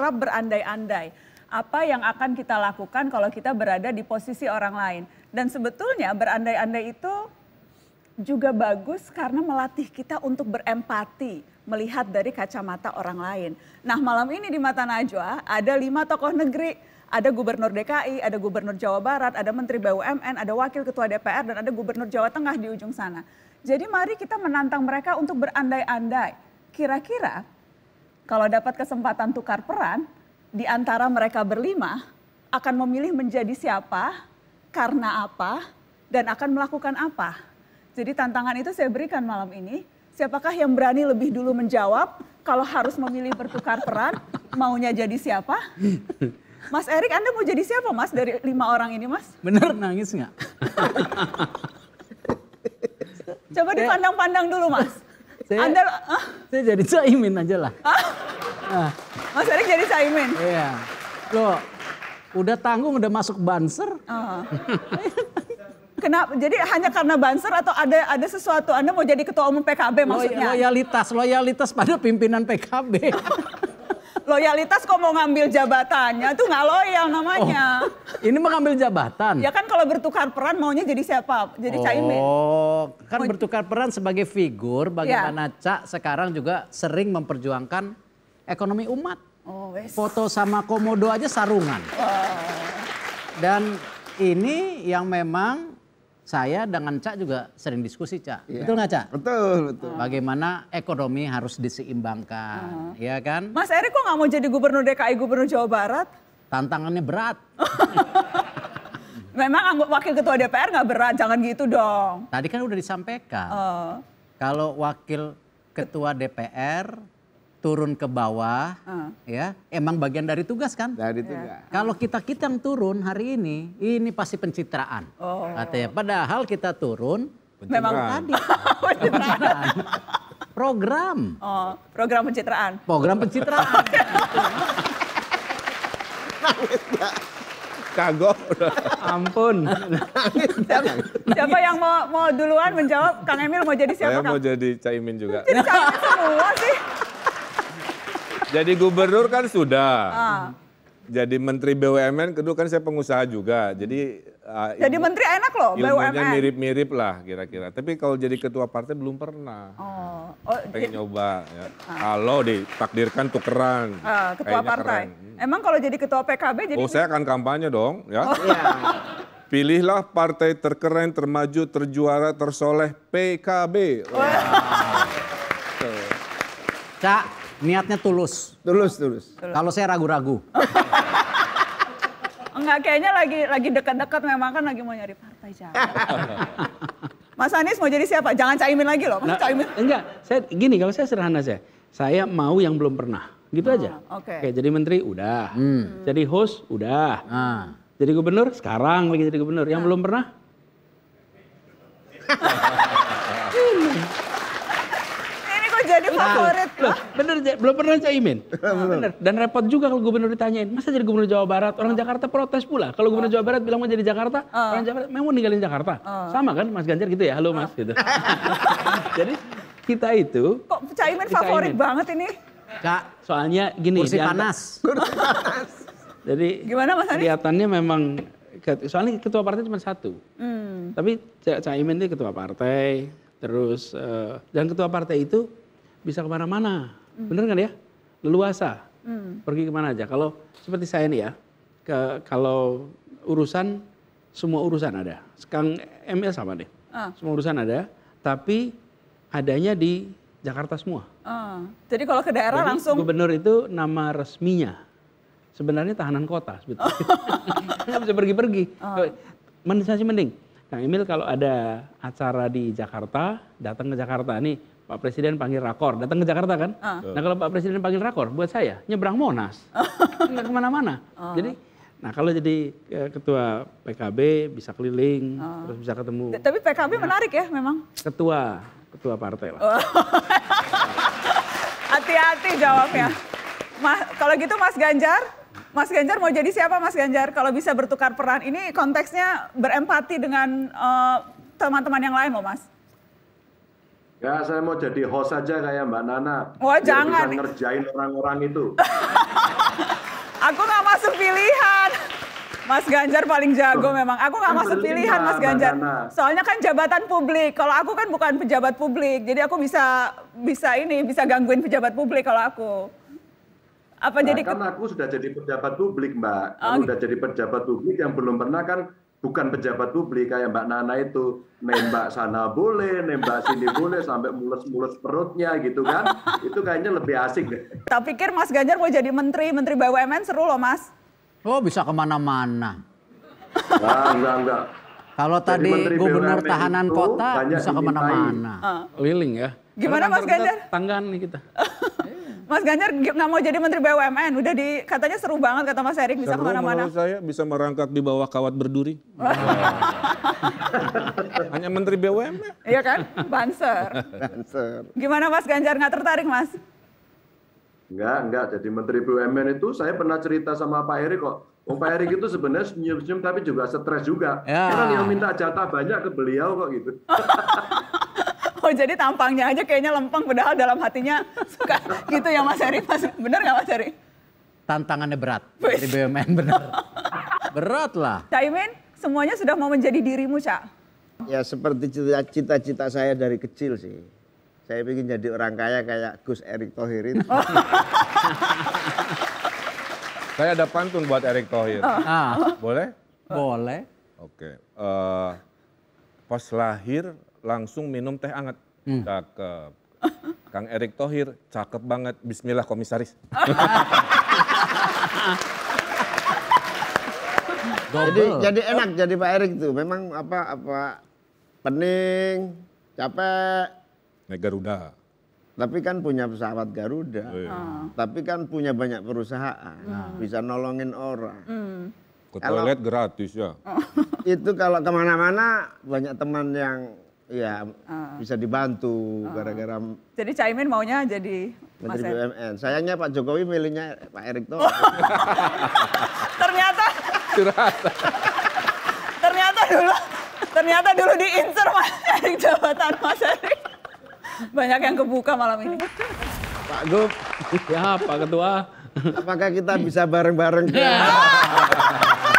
kerap berandai-andai apa yang akan kita lakukan kalau kita berada di posisi orang lain. Dan sebetulnya berandai-andai itu juga bagus karena melatih kita untuk berempati, melihat dari kacamata orang lain. Nah malam ini di Mata Najwa ada lima tokoh negeri, ada Gubernur DKI, ada Gubernur Jawa Barat, ada Menteri BUMN, ada Wakil Ketua DPR, dan ada Gubernur Jawa Tengah di ujung sana. Jadi mari kita menantang mereka untuk berandai-andai. Kira-kira kalau dapat kesempatan tukar peran, di antara mereka berlima akan memilih menjadi siapa, karena apa, dan akan melakukan apa. Jadi tantangan itu saya berikan malam ini. Siapakah yang berani lebih dulu menjawab kalau harus memilih bertukar peran, maunya jadi siapa? Mas Erik, Anda mau jadi siapa Mas dari lima orang ini Mas? Bener nangis nggak? Coba dipandang-pandang dulu Mas. Saya, Anda, uh? saya jadi caimin aja lah. Uh? Nah. Mas ah. oh, Erick jadi caimin? Iya. Loh, udah tanggung udah masuk banser. Uh. Kenapa? Jadi hanya karena banser atau ada ada sesuatu Anda mau jadi ketua umum PKB maksudnya? Loyalitas, loyalitas pada pimpinan PKB. loyalitas kok mau ngambil jabatannya tuh nggak loyal namanya. Oh, ini mengambil jabatan. Ya kan kalau bertukar peran maunya jadi siapa? Jadi oh, Caimin. Oh, kan mau... bertukar peran sebagai figur bagaimana ya. Cak sekarang juga sering memperjuangkan ekonomi umat. Oh, wes. Foto sama komodo aja sarungan. Oh. Dan ini yang memang saya dengan Cak juga sering diskusi Cak. Ya. Betul nggak Cak? Betul, betul. Bagaimana ekonomi harus diseimbangkan, uh ya kan? Mas Erick kok nggak mau jadi gubernur DKI, gubernur Jawa Barat? Tantangannya berat. Memang wakil ketua DPR nggak berat, jangan gitu dong. Tadi kan udah disampaikan. Uh. Kalau wakil ketua DPR turun ke bawah, uh. ya emang bagian dari tugas kan? Dari iya. tugas. Kalau kita kita yang turun hari ini, ini pasti pencitraan. Oh. Katanya. Padahal kita turun, memang tadi pencitraan. program. Oh, program pencitraan. Program pencitraan. Kagok. Ampun. siapa, yang mau mau duluan menjawab? Kang Emil mau jadi siapa? Saya mau jadi Caimin juga. Jadi Caimin semua sih. Jadi gubernur kan sudah. Ah. Jadi menteri BUMN kedua kan saya pengusaha juga. Jadi uh, Jadi ilmu, menteri enak loh BUMN. mirip-mirip lah kira-kira. Tapi kalau jadi ketua partai belum pernah. Oh. oh Pengen jadi, nyoba ya. Ah. Kalau ditakdirkan tukeran. Uh, ketua partai. Keren. Hmm. Emang kalau jadi ketua PKB jadi Oh, saya akan kampanye dong, ya. Oh. Iya. Pilihlah partai terkeren, termaju, terjuara, tersoleh PKB. Wow. Cak, Niatnya tulus. Tulus, tulus. Kalau saya ragu-ragu. Enggak, kayaknya lagi lagi dekat-dekat memang kan lagi mau nyari partai siapa Mas Anies mau jadi siapa? Jangan caimin lagi loh, nah, caimin. Enggak, saya gini kalau saya sederhana saya. Saya mau yang belum pernah. Gitu oh, aja. Oke. Okay. Kayak jadi menteri udah. Hmm. Jadi host udah. Hmm. Jadi gubernur sekarang lagi jadi gubernur. Yang hmm. belum pernah jadi favorit loh. Bener, belum pernah caimin. Nah, bener. Dan repot juga kalau gubernur ditanyain, masa jadi gubernur Jawa Barat? Orang Jakarta protes pula. Kalau gubernur oh. Jawa Barat bilang mau jadi Jakarta, oh. orang Jakarta memang ninggalin Jakarta. Oh. Sama kan Mas Ganjar gitu ya, halo Mas gitu. jadi kita itu kok caimin favorit banget ini kak soalnya gini kursi panas jadi gimana mas kelihatannya memang soalnya ketua partai cuma satu hmm. tapi caimin itu ketua partai terus uh, dan ketua partai itu bisa kemana-mana. Mm. Bener kan ya? Leluasa. Mm. Pergi kemana aja. Kalau seperti saya ini ya, ke, kalau urusan, semua urusan ada. Kang ML sama deh. Uh. Semua urusan ada, tapi adanya di Jakarta semua. Uh. Jadi kalau ke daerah Jadi, langsung? gubernur itu nama resminya. Sebenarnya tahanan kota sebetulnya. Oh. bisa pergi-pergi. Uh. Mending, mending Kang Emil kalau ada acara di Jakarta, datang ke Jakarta nih, Pak Presiden panggil rakor, datang ke Jakarta kan? Uh. Nah kalau Pak Presiden panggil rakor, buat saya nyebrang Monas, nggak kemana-mana. Uh. Jadi, nah kalau jadi e, ketua PKB bisa keliling, uh. terus bisa ketemu. Tapi PKB ya. Nah. menarik ya memang. Ketua, ketua partai lah. Oh. Hati-hati jawabnya. Mas, kalau gitu Mas Ganjar, Mas Ganjar mau jadi siapa Mas Ganjar kalau bisa bertukar peran? Ini konteksnya berempati dengan eh, teman-teman uh, yang lain loh Mas. Ya saya mau jadi host aja kayak Mbak Nana. Wah oh, jangan. Bisa ngerjain orang-orang itu. Aku nggak masuk pilihan. Mas Ganjar paling jago memang. Aku nggak kan masuk pilihan Mas Ganjar. Soalnya kan jabatan publik. Kalau aku kan bukan pejabat publik, jadi aku bisa bisa ini bisa gangguin pejabat publik kalau aku apa nah, jadi kan aku sudah jadi pejabat publik mbak oh. aku sudah gitu. jadi pejabat publik yang belum pernah kan bukan pejabat publik kayak mbak Nana itu nembak sana boleh nembak sini boleh sampai mulus-mulus perutnya gitu kan itu kayaknya lebih asik Tapi pikir Mas Ganjar mau jadi menteri menteri BUMN seru loh Mas oh bisa kemana-mana nah, enggak enggak kalau tadi gubernur BUMN tahanan kota bisa kemana-mana. Uh. Ah. Liling ya. Gimana kan Mas Ganjar? Tanggaan nih kita. Mas Ganjar nggak mau jadi Menteri BUMN, udah di katanya seru banget kata Mas Erik bisa kemana-mana. saya bisa merangkak di bawah kawat berduri. Hanya Menteri BUMN. Iya kan, banser. banser. Gimana Mas Ganjar nggak tertarik Mas? Enggak, enggak. Jadi Menteri BUMN itu saya pernah cerita sama Pak Erik kok. Om Pak Erik itu sebenarnya senyum-senyum tapi juga stres juga. Ya. Karena yang minta jatah banyak ke beliau kok gitu. Oh jadi tampangnya aja kayaknya lempeng padahal dalam hatinya suka gitu ya Mas Heri. Mas, bener nggak Mas Heri? Tantangannya berat Wish. dari BUMN bener. berat lah. Caimin semuanya sudah mau menjadi dirimu Cak? Ya seperti cita-cita saya dari kecil sih. Saya ingin jadi orang kaya kayak Gus Erick Thohir itu. Oh. saya ada pantun buat Erick Thohir. Ah. Boleh? Boleh. Oke. Okay. Uh, eh, pas lahir langsung minum teh hangat. Hmm. Cakep. Kang Erik Thohir, cakep banget. Bismillah komisaris. jadi jadi enak jadi Pak Erik tuh. Memang apa apa pening, capek. Naik Garuda. Tapi kan punya pesawat Garuda. Oh, iya. Ah. Tapi kan punya banyak perusahaan. Ah. Bisa nolongin orang. Hmm. Ke toilet gratis ya. Oh. Itu kalau kemana-mana banyak teman yang Iya, uh. bisa dibantu ah. gara-gara. Uh. Jadi Caimin maunya jadi Menteri Mas BUMN. Sayangnya Pak Jokowi milihnya Pak Erick Thohir. Oh. ternyata. ternyata dulu, ternyata dulu diincer Mas Erick jabatan Mas Erick. Banyak yang kebuka malam ini. Pak Gub. Ya Pak Ketua. Apakah kita bisa bareng-bareng? Ya.